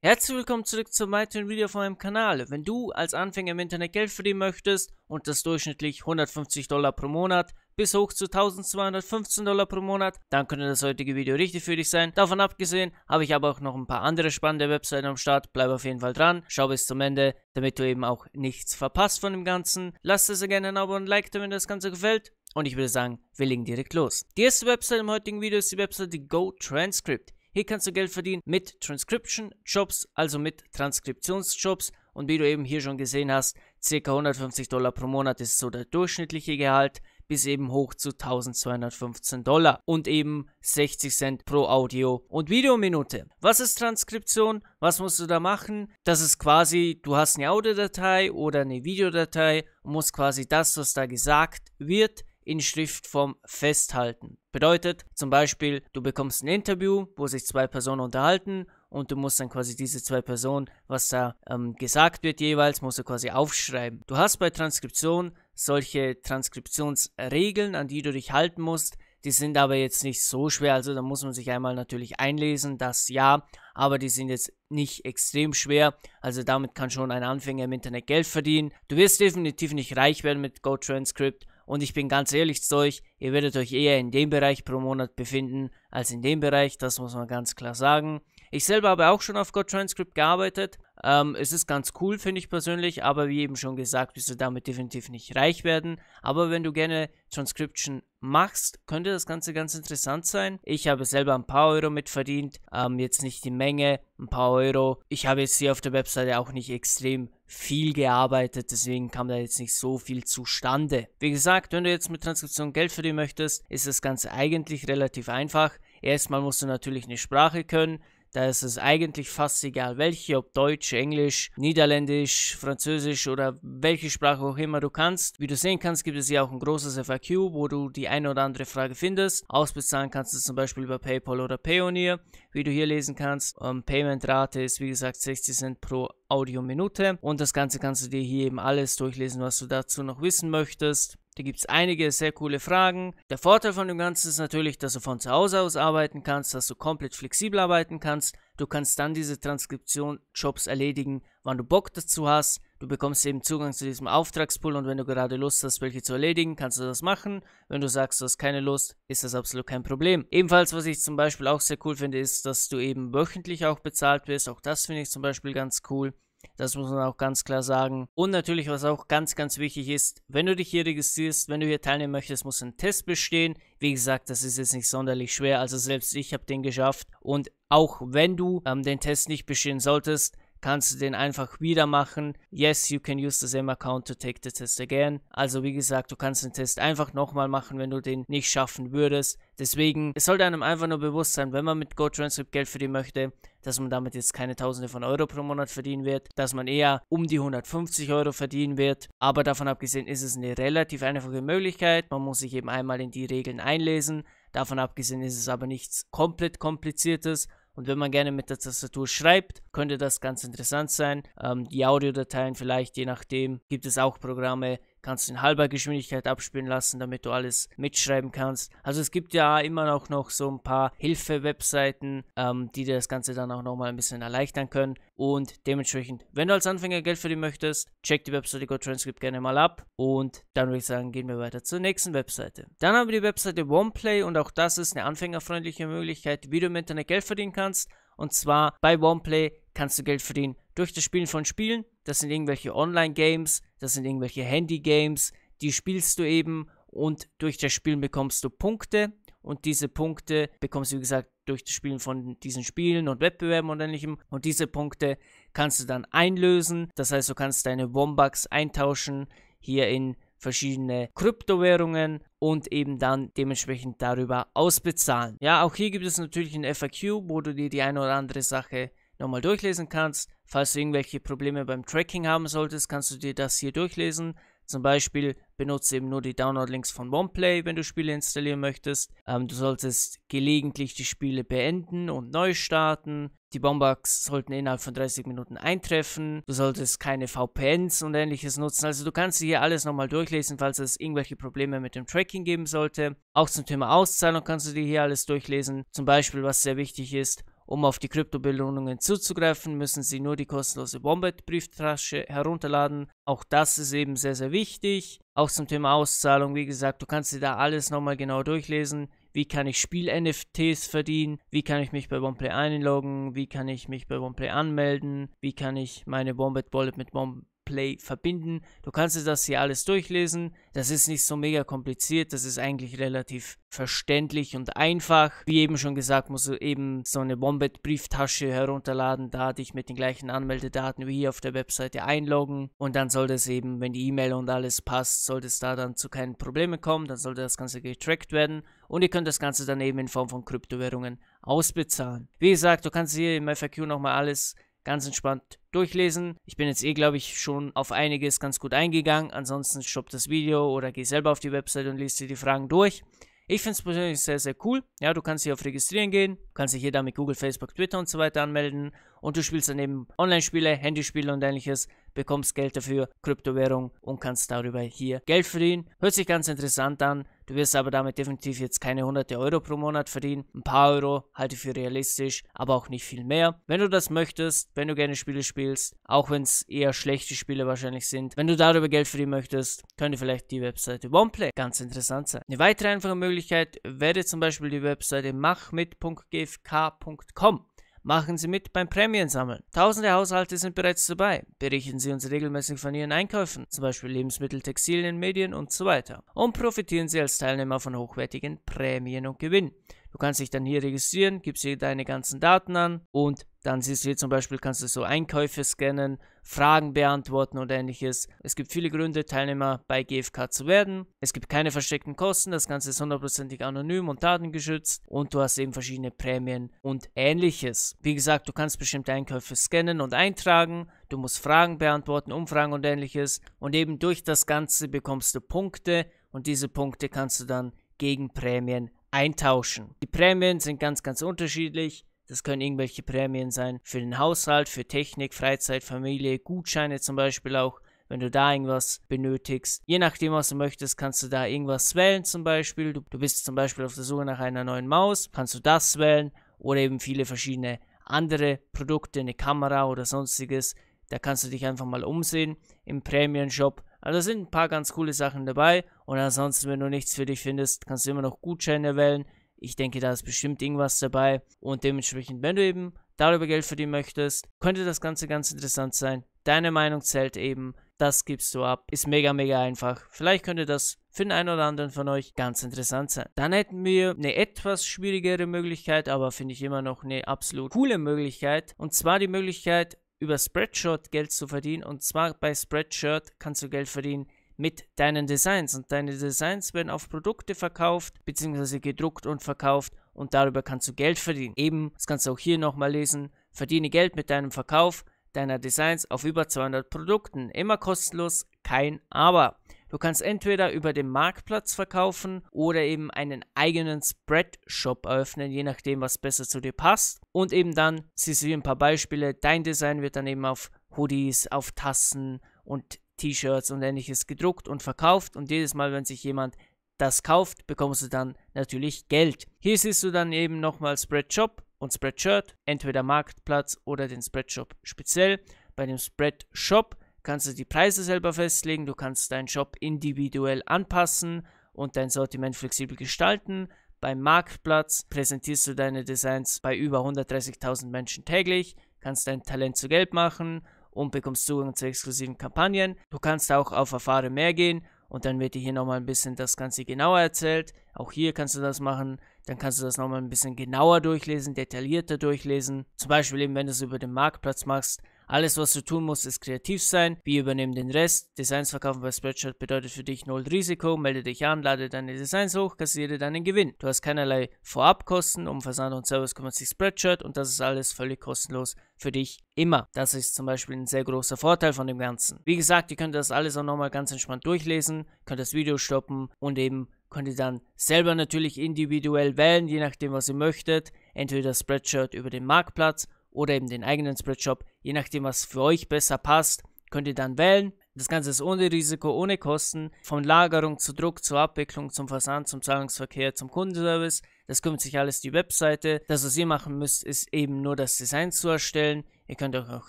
Herzlich willkommen zurück zum weiteren Video auf meinem Kanal. Wenn du als Anfänger im Internet Geld verdienen möchtest und das durchschnittlich 150 Dollar pro Monat bis hoch zu 1215 Dollar pro Monat, dann könnte das heutige Video richtig für dich sein. Davon abgesehen habe ich aber auch noch ein paar andere spannende Webseiten am Start. Bleib auf jeden Fall dran, schau bis zum Ende, damit du eben auch nichts verpasst von dem Ganzen. Lass es gerne ein Abo und ein Like, da, wenn dir das Ganze gefällt. Und ich würde sagen, wir legen direkt los. Die erste Website im heutigen Video ist die Website GoTranscript. Hier kannst du Geld verdienen mit Transcription Jobs, also mit Transkriptionsjobs. Und wie du eben hier schon gesehen hast, ca. 150 Dollar pro Monat ist so der durchschnittliche Gehalt bis eben hoch zu 1215 Dollar und eben 60 Cent pro Audio- und Videominute. Was ist Transkription? Was musst du da machen? Das ist quasi, du hast eine Audiodatei oder eine Videodatei und musst quasi das, was da gesagt wird, in Schriftform festhalten. Bedeutet zum Beispiel, du bekommst ein Interview, wo sich zwei Personen unterhalten und du musst dann quasi diese zwei Personen, was da ähm, gesagt wird jeweils, musst du quasi aufschreiben. Du hast bei Transkription solche Transkriptionsregeln, an die du dich halten musst. Die sind aber jetzt nicht so schwer, also da muss man sich einmal natürlich einlesen, das ja, aber die sind jetzt nicht extrem schwer, also damit kann schon ein Anfänger im Internet Geld verdienen. Du wirst definitiv nicht reich werden mit GoTranscript, und ich bin ganz ehrlich zu euch, ihr werdet euch eher in dem Bereich pro Monat befinden als in dem Bereich, das muss man ganz klar sagen. Ich selber habe auch schon auf GoTranscript gearbeitet. Ähm, es ist ganz cool, finde ich persönlich, aber wie eben schon gesagt, wirst du damit definitiv nicht reich werden. Aber wenn du gerne Transcription machst, könnte das Ganze ganz interessant sein. Ich habe selber ein paar Euro mitverdient, ähm, jetzt nicht die Menge, ein paar Euro. Ich habe jetzt hier auf der Webseite auch nicht extrem viel gearbeitet, deswegen kam da jetzt nicht so viel zustande. Wie gesagt, wenn du jetzt mit Transkription Geld verdienen möchtest, ist das Ganze eigentlich relativ einfach. Erstmal musst du natürlich eine Sprache können. Da ist es eigentlich fast egal, welche, ob Deutsch, Englisch, Niederländisch, Französisch oder welche Sprache auch immer du kannst. Wie du sehen kannst, gibt es hier auch ein großes FAQ, wo du die eine oder andere Frage findest. Ausbezahlen kannst du zum Beispiel über PayPal oder Payoneer, wie du hier lesen kannst. Ähm, Paymentrate ist wie gesagt 60 Cent pro Audio Minute und das Ganze kannst du dir hier eben alles durchlesen, was du dazu noch wissen möchtest. Da gibt es einige sehr coole Fragen. Der Vorteil von dem Ganzen ist natürlich, dass du von zu Hause aus arbeiten kannst, dass du komplett flexibel arbeiten kannst. Du kannst dann diese Transkription-Jobs erledigen, wann du Bock dazu hast. Du bekommst eben Zugang zu diesem Auftragspool und wenn du gerade Lust hast, welche zu erledigen, kannst du das machen. Wenn du sagst, du hast keine Lust, ist das absolut kein Problem. Ebenfalls, was ich zum Beispiel auch sehr cool finde, ist, dass du eben wöchentlich auch bezahlt wirst. Auch das finde ich zum Beispiel ganz cool. Das muss man auch ganz klar sagen. Und natürlich, was auch ganz, ganz wichtig ist, wenn du dich hier registrierst, wenn du hier teilnehmen möchtest, muss ein Test bestehen. Wie gesagt, das ist jetzt nicht sonderlich schwer. Also selbst ich habe den geschafft. Und auch wenn du ähm, den Test nicht bestehen solltest, kannst du den einfach wieder machen. Yes, you can use the same account to take the test again. Also wie gesagt, du kannst den Test einfach nochmal machen, wenn du den nicht schaffen würdest. Deswegen, es sollte einem einfach nur bewusst sein, wenn man mit GoTranscript Geld verdienen möchte, dass man damit jetzt keine Tausende von Euro pro Monat verdienen wird, dass man eher um die 150 Euro verdienen wird. Aber davon abgesehen ist es eine relativ einfache Möglichkeit. Man muss sich eben einmal in die Regeln einlesen. Davon abgesehen ist es aber nichts komplett kompliziertes und wenn man gerne mit der Tastatur schreibt, könnte das ganz interessant sein. Ähm, die Audiodateien vielleicht, je nachdem, gibt es auch Programme, kannst in halber Geschwindigkeit abspielen lassen, damit du alles mitschreiben kannst. Also es gibt ja immer auch noch so ein paar Hilfe-Webseiten, ähm, die dir das Ganze dann auch nochmal ein bisschen erleichtern können. Und dementsprechend, wenn du als Anfänger Geld verdienen möchtest, check die Webseite GoTranscript gerne mal ab. Und dann würde ich sagen, gehen wir weiter zur nächsten Webseite. Dann haben wir die Webseite OnePlay und auch das ist eine anfängerfreundliche Möglichkeit, wie du im Internet Geld verdienen kannst. Und zwar bei OnePlay kannst du Geld verdienen durch das Spielen von Spielen das sind irgendwelche Online-Games, das sind irgendwelche Handy-Games, die spielst du eben und durch das Spielen bekommst du Punkte und diese Punkte bekommst du, wie gesagt, durch das Spielen von diesen Spielen und Wettbewerben und ähnlichem. Und diese Punkte kannst du dann einlösen. Das heißt, du kannst deine Wombucks eintauschen hier in verschiedene Kryptowährungen und eben dann dementsprechend darüber ausbezahlen. Ja, auch hier gibt es natürlich ein FAQ, wo du dir die eine oder andere Sache nochmal durchlesen kannst Falls du irgendwelche Probleme beim Tracking haben solltest, kannst du dir das hier durchlesen. Zum Beispiel benutze eben nur die Download-Links von OnePlay, wenn du Spiele installieren möchtest. Ähm, du solltest gelegentlich die Spiele beenden und neu starten. Die Bombugs sollten innerhalb von 30 Minuten eintreffen. Du solltest keine VPNs und ähnliches nutzen. Also du kannst hier alles nochmal durchlesen, falls es irgendwelche Probleme mit dem Tracking geben sollte. Auch zum Thema Auszahlung kannst du dir hier alles durchlesen. Zum Beispiel, was sehr wichtig ist, um auf die Kryptobelohnungen zuzugreifen, müssen Sie nur die kostenlose Wombat-Brieftasche herunterladen. Auch das ist eben sehr, sehr wichtig. Auch zum Thema Auszahlung, wie gesagt, du kannst dir da alles nochmal genau durchlesen. Wie kann ich Spiel-NFTs verdienen? Wie kann ich mich bei OnePlay einloggen? Wie kann ich mich bei OnePlay anmelden? Wie kann ich meine Wombat-Wallet mit Wombat Play verbinden. Du kannst dir das hier alles durchlesen. Das ist nicht so mega kompliziert. Das ist eigentlich relativ verständlich und einfach. Wie eben schon gesagt, musst du eben so eine Wombat-Brieftasche herunterladen, da dich mit den gleichen Anmeldedaten wie hier auf der Webseite einloggen. Und dann sollte es eben, wenn die E-Mail und alles passt, sollte es da dann zu keinen Problemen kommen. Dann sollte das Ganze getrackt werden. Und ihr könnt das Ganze dann eben in Form von Kryptowährungen ausbezahlen. Wie gesagt, du kannst hier im FAQ nochmal alles ganz entspannt durchlesen. Ich bin jetzt eh, glaube ich, schon auf einiges ganz gut eingegangen. Ansonsten stopp das Video oder geh selber auf die Website und liest dir die Fragen durch. Ich finde es persönlich sehr, sehr cool. Ja, du kannst hier auf Registrieren gehen, kannst dich hier damit Google, Facebook, Twitter und so weiter anmelden und du spielst daneben Online-Spiele, Handyspiele und ähnliches, bekommst Geld dafür, Kryptowährung und kannst darüber hier Geld verdienen. Hört sich ganz interessant an. Du wirst aber damit definitiv jetzt keine hunderte Euro pro Monat verdienen. Ein paar Euro halte ich für realistisch, aber auch nicht viel mehr. Wenn du das möchtest, wenn du gerne Spiele spielst, auch wenn es eher schlechte Spiele wahrscheinlich sind, wenn du darüber Geld verdienen möchtest, könnte vielleicht die Webseite OnePlay ganz interessant sein. Eine weitere einfache Möglichkeit wäre zum Beispiel die Webseite machmit.gfk.com. Machen Sie mit beim Prämiensammeln. Tausende Haushalte sind bereits dabei. Berichten Sie uns regelmäßig von Ihren Einkäufen, zum Beispiel Lebensmittel, Textilien, Medien und so weiter. Und profitieren Sie als Teilnehmer von hochwertigen Prämien und Gewinn. Du kannst dich dann hier registrieren, gibst hier deine ganzen Daten an und dann siehst du hier zum Beispiel, kannst du so Einkäufe scannen, Fragen beantworten und ähnliches. Es gibt viele Gründe, Teilnehmer bei GFK zu werden. Es gibt keine versteckten Kosten, das Ganze ist hundertprozentig anonym und datengeschützt und du hast eben verschiedene Prämien und ähnliches. Wie gesagt, du kannst bestimmte Einkäufe scannen und eintragen. Du musst Fragen beantworten, Umfragen und ähnliches. Und eben durch das Ganze bekommst du Punkte und diese Punkte kannst du dann gegen Prämien eintauschen. Die Prämien sind ganz, ganz unterschiedlich. Das können irgendwelche Prämien sein für den Haushalt, für Technik, Freizeit, Familie, Gutscheine zum Beispiel auch wenn du da irgendwas benötigst. Je nachdem, was du möchtest, kannst du da irgendwas wählen zum Beispiel. Du, du, bist zum Beispiel auf der Suche nach einer neuen Maus, kannst du das wählen oder eben viele verschiedene andere Produkte, eine Kamera oder sonstiges. Da kannst du dich einfach mal umsehen im Premium-Shop. Also sind ein paar ganz coole Sachen dabei. Und ansonsten, wenn du nichts für dich findest, kannst du immer noch Gutscheine wählen ich denke, da ist bestimmt irgendwas dabei. Und dementsprechend, wenn du eben darüber Geld verdienen möchtest, könnte das Ganze ganz interessant sein. Deine Meinung zählt eben. Das gibst du ab. Ist mega, mega einfach. Vielleicht könnte das für den einen oder anderen von euch ganz interessant sein. Dann hätten wir eine etwas schwierigere Möglichkeit, aber finde ich immer noch eine absolut coole Möglichkeit. Und zwar die Möglichkeit, über Spreadshirt Geld zu verdienen. Und zwar bei Spreadshirt kannst du Geld verdienen, mit deinen Designs und deine Designs werden auf Produkte verkauft bzw. gedruckt und verkauft und darüber kannst du Geld verdienen. Eben, das kannst du auch hier nochmal lesen, verdiene Geld mit deinem Verkauf deiner Designs auf über 200 Produkten. Immer kostenlos, kein Aber. Du kannst entweder über den Marktplatz verkaufen oder eben einen eigenen Spreadshop eröffnen, je nachdem, was besser zu dir passt. Und eben dann siehst du hier ein paar Beispiele. Dein Design wird dann eben auf Hoodies, auf Tassen und T-Shirts und ähnliches gedruckt und verkauft und jedes Mal, wenn sich jemand das kauft, bekommst du dann natürlich Geld. Hier siehst du dann eben nochmal Spreadshop und Spreadshirt, entweder Marktplatz oder den Spreadshop speziell. Bei dem Spreadshop kannst du die Preise selber festlegen, du kannst deinen Shop individuell anpassen und dein Sortiment flexibel gestalten. Beim Marktplatz präsentierst du deine Designs bei über 130.000 Menschen täglich, kannst dein Talent zu Geld machen und bekommst Zugang zu exklusiven Kampagnen. Du kannst auch auf Erfahre mehr gehen und dann wird dir hier nochmal ein bisschen das Ganze genauer erzählt. Auch hier kannst du das machen. Dann kannst du das nochmal ein bisschen genauer durchlesen, detaillierter durchlesen. Zum Beispiel eben, wenn du es über den Marktplatz machst, alles, was du tun musst, ist kreativ sein. Wir übernehmen den Rest. Designs verkaufen bei Spreadshirt bedeutet für dich null Risiko. Melde dich an, lade deine Designs hoch, kassiere deinen Gewinn. Du hast keinerlei Vorabkosten. Um Versand und Service kümmert sich Spreadshirt und das ist alles völlig kostenlos für dich immer. Das ist zum Beispiel ein sehr großer Vorteil von dem Ganzen. Wie gesagt, ihr könnt das alles auch nochmal ganz entspannt durchlesen, könnt das Video stoppen und eben könnt ihr dann selber natürlich individuell wählen, je nachdem was ihr möchtet. Entweder Spreadshirt über den Marktplatz oder eben den eigenen Spreadshop. Je nachdem, was für euch besser passt, könnt ihr dann wählen. Das Ganze ist ohne Risiko, ohne Kosten. Von Lagerung zu Druck, zur Abwicklung, zum Versand, zum Zahlungsverkehr, zum Kundenservice. Das kümmert sich alles die Webseite. Das, was ihr machen müsst, ist eben nur das Design zu erstellen. Ihr könnt euch auch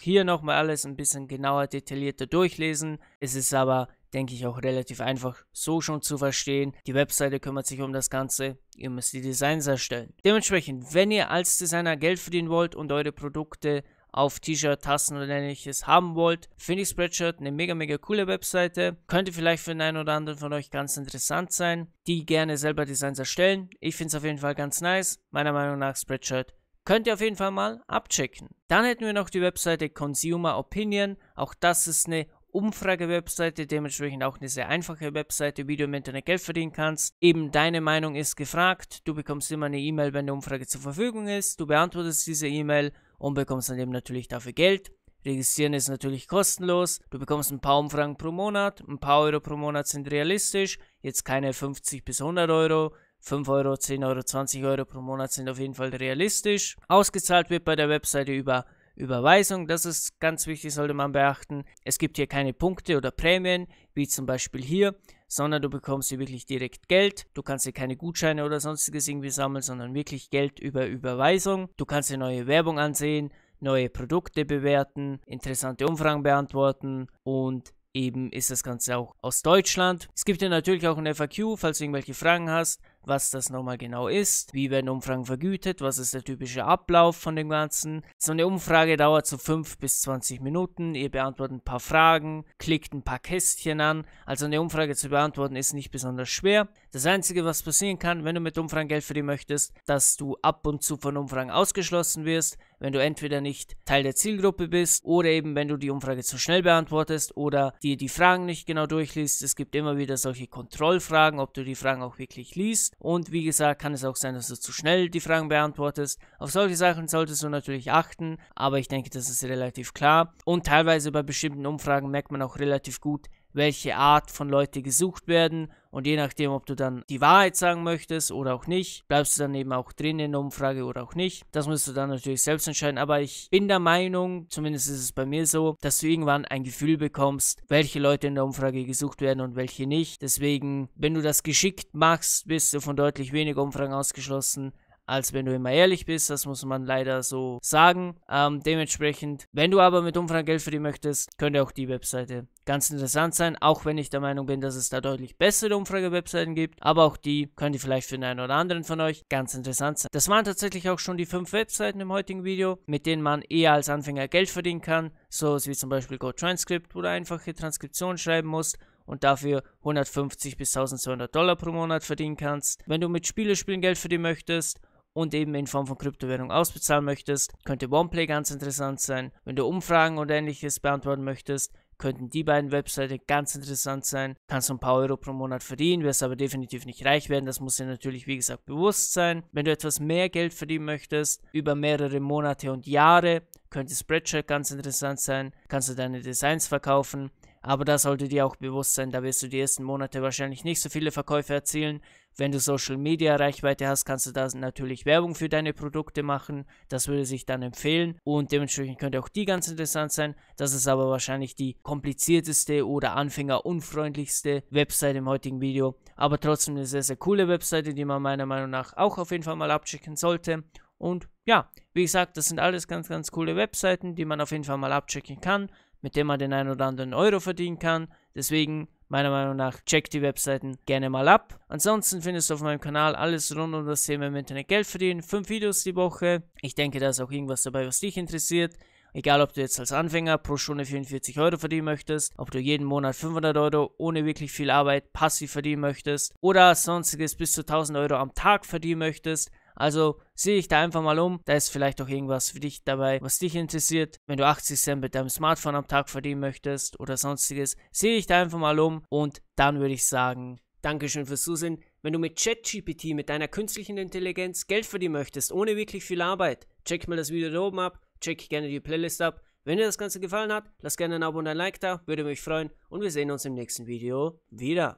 hier nochmal alles ein bisschen genauer, detaillierter durchlesen. Es ist aber denke ich, auch relativ einfach so schon zu verstehen. Die Webseite kümmert sich um das Ganze. Ihr müsst die Designs erstellen. Dementsprechend, wenn ihr als Designer Geld verdienen wollt und eure Produkte auf T-Shirt, Tassen oder ähnliches haben wollt, finde ich Spreadshirt eine mega, mega coole Webseite. Könnte vielleicht für den einen oder anderen von euch ganz interessant sein, die gerne selber Designs erstellen. Ich finde es auf jeden Fall ganz nice. Meiner Meinung nach Spreadshirt Könnt ihr auf jeden Fall mal abchecken. Dann hätten wir noch die Webseite Consumer Opinion. Auch das ist eine Umfrage-Webseite, dementsprechend auch eine sehr einfache Webseite, wie du im Internet Geld verdienen kannst. Eben deine Meinung ist gefragt. Du bekommst immer eine E-Mail, wenn eine Umfrage zur Verfügung ist. Du beantwortest diese E-Mail und bekommst dann eben natürlich dafür Geld. Registrieren ist natürlich kostenlos. Du bekommst ein paar Umfragen pro Monat. Ein paar Euro pro Monat sind realistisch. Jetzt keine 50 bis 100 Euro. 5 Euro, 10 Euro, 20 Euro pro Monat sind auf jeden Fall realistisch. Ausgezahlt wird bei der Webseite über Überweisung, das ist ganz wichtig, sollte man beachten. Es gibt hier keine Punkte oder Prämien, wie zum Beispiel hier, sondern du bekommst hier wirklich direkt Geld. Du kannst hier keine Gutscheine oder sonstiges irgendwie sammeln, sondern wirklich Geld über Überweisung. Du kannst hier neue Werbung ansehen, neue Produkte bewerten, interessante Umfragen beantworten und eben ist das Ganze auch aus Deutschland. Es gibt hier natürlich auch ein FAQ, falls du irgendwelche Fragen hast was das nochmal genau ist, wie werden Umfragen vergütet, was ist der typische Ablauf von dem Ganzen. So eine Umfrage dauert so 5 bis 20 Minuten, ihr beantwortet ein paar Fragen, klickt ein paar Kästchen an. Also eine Umfrage zu beantworten ist nicht besonders schwer. Das Einzige, was passieren kann, wenn du mit Umfragen Geld verdienen möchtest, dass du ab und zu von Umfragen ausgeschlossen wirst, wenn du entweder nicht Teil der Zielgruppe bist oder eben wenn du die Umfrage zu schnell beantwortest oder dir die Fragen nicht genau durchliest. Es gibt immer wieder solche Kontrollfragen, ob du die Fragen auch wirklich liest. Und wie gesagt, kann es auch sein, dass du zu schnell die Fragen beantwortest. Auf solche Sachen solltest du natürlich achten, aber ich denke, das ist relativ klar. Und teilweise bei bestimmten Umfragen merkt man auch relativ gut, welche Art von Leute gesucht werden. Und je nachdem, ob du dann die Wahrheit sagen möchtest oder auch nicht, bleibst du dann eben auch drin in der Umfrage oder auch nicht. Das musst du dann natürlich selbst entscheiden. Aber ich bin der Meinung, zumindest ist es bei mir so, dass du irgendwann ein Gefühl bekommst, welche Leute in der Umfrage gesucht werden und welche nicht. Deswegen, wenn du das geschickt machst, bist du von deutlich weniger Umfragen ausgeschlossen als wenn du immer ehrlich bist. Das muss man leider so sagen. Ähm, dementsprechend, wenn du aber mit Umfragen Geld verdienen möchtest, könnte auch die Webseite ganz interessant sein, auch wenn ich der Meinung bin, dass es da deutlich bessere Umfrage-Webseiten gibt, aber auch die könnte vielleicht für den einen oder anderen von euch ganz interessant sein. Das waren tatsächlich auch schon die fünf Webseiten im heutigen Video, mit denen man eher als Anfänger Geld verdienen kann, so wie zum Beispiel GoTranscript, wo du einfache Transkriptionen schreiben musst und dafür 150 bis 1200 Dollar pro Monat verdienen kannst. Wenn du mit Spielespielen Geld verdienen möchtest und eben in Form von Kryptowährung ausbezahlen möchtest, könnte OnePlay ganz interessant sein. Wenn du Umfragen und ähnliches beantworten möchtest, könnten die beiden Webseiten ganz interessant sein. Kannst du ein paar Euro pro Monat verdienen, wirst aber definitiv nicht reich werden. Das muss dir natürlich, wie gesagt, bewusst sein. Wenn du etwas mehr Geld verdienen möchtest, über mehrere Monate und Jahre, könnte Spreadshirt ganz interessant sein. Kannst du deine Designs verkaufen. Aber da sollte dir auch bewusst sein, da wirst du die ersten Monate wahrscheinlich nicht so viele Verkäufe erzielen, wenn du Social Media Reichweite hast, kannst du da natürlich Werbung für deine Produkte machen. Das würde sich dann empfehlen und dementsprechend könnte auch die ganz interessant sein. Das ist aber wahrscheinlich die komplizierteste oder anfängerunfreundlichste Website im heutigen Video. Aber trotzdem eine sehr, sehr coole Webseite, die man meiner Meinung nach auch auf jeden Fall mal abchecken sollte. Und ja, wie gesagt, das sind alles ganz, ganz coole Webseiten, die man auf jeden Fall mal abchecken kann, mit denen man den einen oder anderen Euro verdienen kann. Deswegen Meiner Meinung nach, check die Webseiten gerne mal ab. Ansonsten findest du auf meinem Kanal alles rund um das Thema im Internet Geld verdienen. Fünf Videos die Woche. Ich denke, da ist auch irgendwas dabei, was dich interessiert. Egal, ob du jetzt als Anfänger pro Stunde 44 Euro verdienen möchtest, ob du jeden Monat 500 Euro ohne wirklich viel Arbeit passiv verdienen möchtest oder sonstiges bis zu 1000 Euro am Tag verdienen möchtest, also sieh ich da einfach mal um. Da ist vielleicht auch irgendwas für dich dabei, was dich interessiert. Wenn du 80 Cent mit deinem Smartphone am Tag verdienen möchtest oder sonstiges, sieh ich da einfach mal um. Und dann würde ich sagen, Dankeschön fürs Zusehen. Wenn du mit ChatGPT, mit deiner künstlichen Intelligenz Geld verdienen möchtest, ohne wirklich viel Arbeit, check mal das Video da oben ab, check gerne die Playlist ab. Wenn dir das Ganze gefallen hat, lass gerne ein Abo und ein Like da, würde mich freuen und wir sehen uns im nächsten Video wieder.